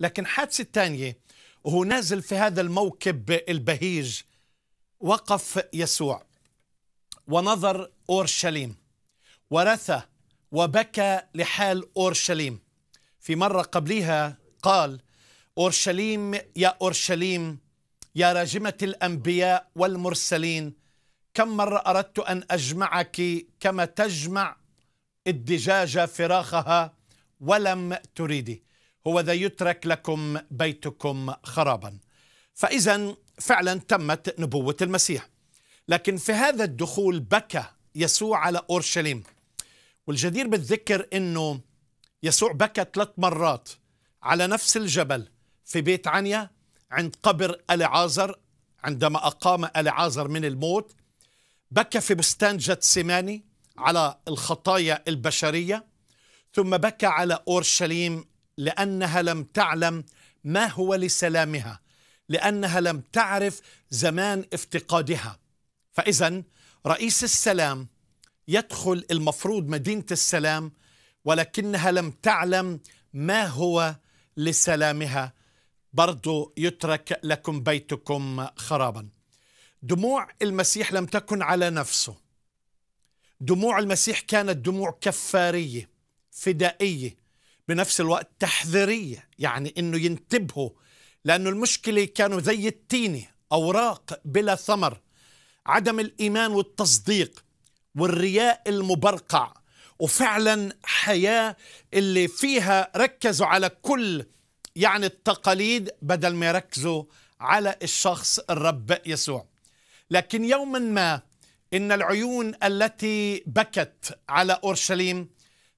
لكن حادثة تانية وهو نازل في هذا الموكب البهيج وقف يسوع ونظر أورشليم ورثى وبكى لحال أورشليم في مرة قبليها قال أورشليم يا أورشليم يا راجمة الأنبياء والمرسلين كم مرة أردت أن أجمعك كما تجمع الدجاجة فراخها ولم تريدي هو ذا يترك لكم بيتكم خرابا فإذا فعلا تمت نبوة المسيح لكن في هذا الدخول بكى يسوع على أورشليم والجدير بالذكر أنه يسوع بكى ثلاث مرات على نفس الجبل في بيت عنيا عند قبر ألعازر عندما أقام ألعازر من الموت بكى في بستان جتسماني على الخطايا البشرية ثم بكى على أورشليم لأنها لم تعلم ما هو لسلامها لأنها لم تعرف زمان افتقادها فإذا رئيس السلام يدخل المفروض مدينة السلام ولكنها لم تعلم ما هو لسلامها برضو يترك لكم بيتكم خرابا دموع المسيح لم تكن على نفسه دموع المسيح كانت دموع كفارية فدائية بنفس الوقت تحذيرية يعني إنه ينتبهوا لأنه المشكلة كانوا زي التينة أوراق بلا ثمر عدم الإيمان والتصديق والرياء المبرقع وفعلا حياة اللي فيها ركزوا على كل يعني التقاليد بدل ما يركزوا على الشخص الرب يسوع لكن يوما ما إن العيون التي بكت على أورشليم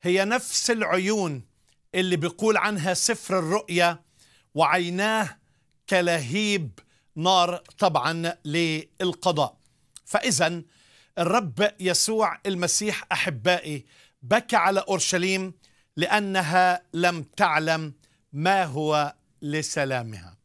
هي نفس العيون اللي بيقول عنها سفر الرؤيا وعيناه كلهيب نار طبعا للقضاء فإذا الرب يسوع المسيح أحبائي بكى على أورشليم لأنها لم تعلم ما هو لسلامها